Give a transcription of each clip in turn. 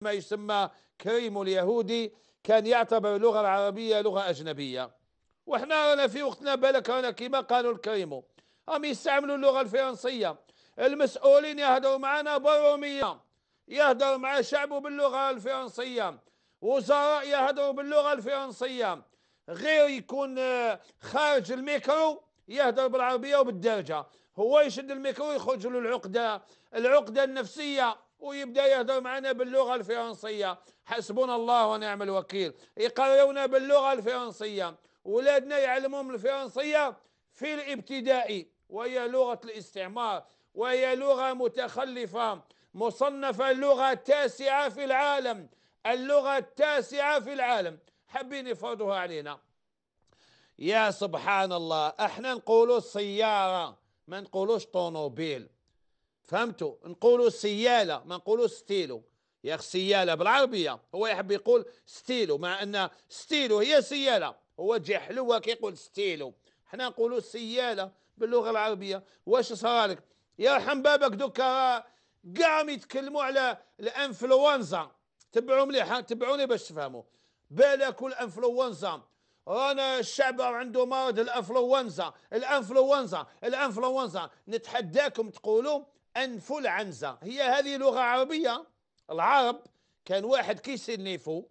ما يسمى كريم اليهودي كان يعتبر اللغة العربية لغة أجنبية وإحنا رانا في وقتنا بالك رانا كيما قالوا الكريمو هم يستعملوا اللغة الفرنسية المسؤولين يهدروا معنا برومية يهدر مع شعبه باللغة الفرنسية وزراء يهدروا باللغة الفرنسية غير يكون آه، خارج الميكرو يهدر بالعربية وبالدرجة هو يشد الميكرو يخرج له العقدة العقدة النفسية ويبدا يهدر معنا باللغه الفرنسيه حسبنا الله ونعم الوكيل يقرونا باللغه الفرنسيه ولادنا يعلمهم الفرنسيه في الابتدائي وهي لغه الاستعمار وهي لغه متخلفه مصنفه اللغه التاسعه في العالم اللغه التاسعه في العالم حابين يفرضوها علينا يا سبحان الله احنا نقولوا السياره ما نقولوش طونوبيل فهمتوا نقولوا سيالة ما نقولوا ستيلو يا أخي سيالة بالعربية هو يحب يقول ستيلو مع أن ستيلو هي سيالة هو تجي حلوة كيقول ستيلو حنا نقولوا سيالة باللغة العربية واش صرالك يرحم بابك دوكا كاع يتكلموا على الانفلونزا تبعوا مليح تبعوني باش تفهموا بالك والانفلونزا رانا الشعب عنده مرض الانفلونزا الانفلونزا الانفلونزا نتحداكم تقولوا أنف العنزة هي هذه لغة عربية العرب كان واحد كيسير نيفو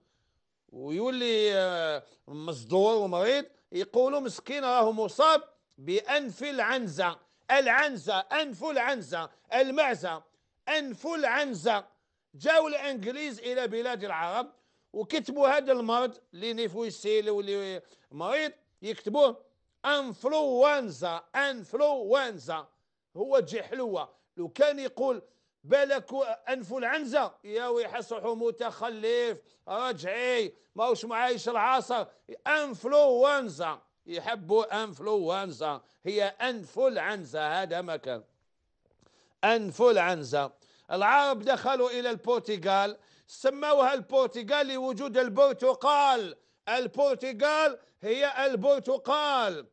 ويولي آه، مصدور ومريض يقولوا مسكين راه مصاب بأنف العنزة العنزة أنف العنزة المعزة أنف العنزة جاو الإنجليز إلى بلاد العرب وكتبوا هذا المرض اللي نيفو يسيل واللي مريض يكتبوه انفلونزا انفلونزا هو جحلوه لو كان يقول بالك انف العنزه يا ويحصحوا متخلف رجعي ماهوش معايش العصر انفلونزا يحبوا انفلونزا هي انف العنزه هذا ما كان انف العنزه العرب دخلوا الى البرتغال سموها البرتغال لوجود البرتقال البرتغال هي البرتقال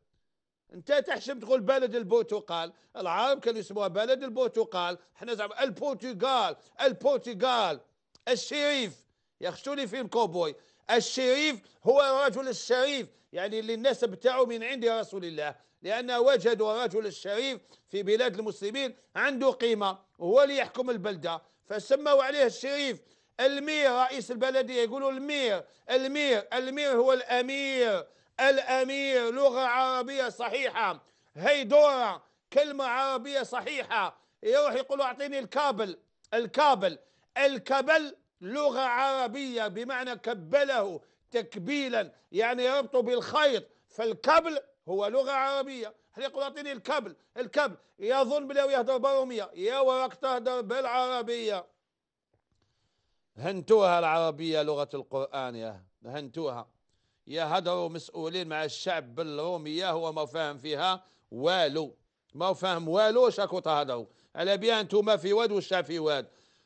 انت تحشم تقول بلد البرتقال العرب كانوا يسموها بلد البرتقال احنا زعما البرتقال البرتقال الشريف يخشوني في الكوبوي الشريف هو الرجل الشريف يعني اللي النسب تاعو من عند رسول الله لأن وجدوا الرجل الشريف في بلاد المسلمين عنده قيمة وهو اللي يحكم البلدة فسموا عليه الشريف المير رئيس البلدية يقولوا المير المير المير هو الأمير الأمير لغة عربية صحيحة هي دورة كلمة عربية صحيحة يروح يقول له أعطيني الكابل الكابل الكبل لغة عربية بمعنى كبله تكبيلا يعني يربطه بالخيط فالكبل هو لغة عربية احنا يقول أعطيني الكبل الكبل يظن بلا يهدر برومية يا وراك تهدر بالعربية هنتوها العربية لغة القرآن يا هنتوها يا هدروا مسؤولين مع الشعب بالرومية هو ما فاهم فيها والو ما فاهم والو شاكو تهدروا على بيان انتم في واد والشعب في واد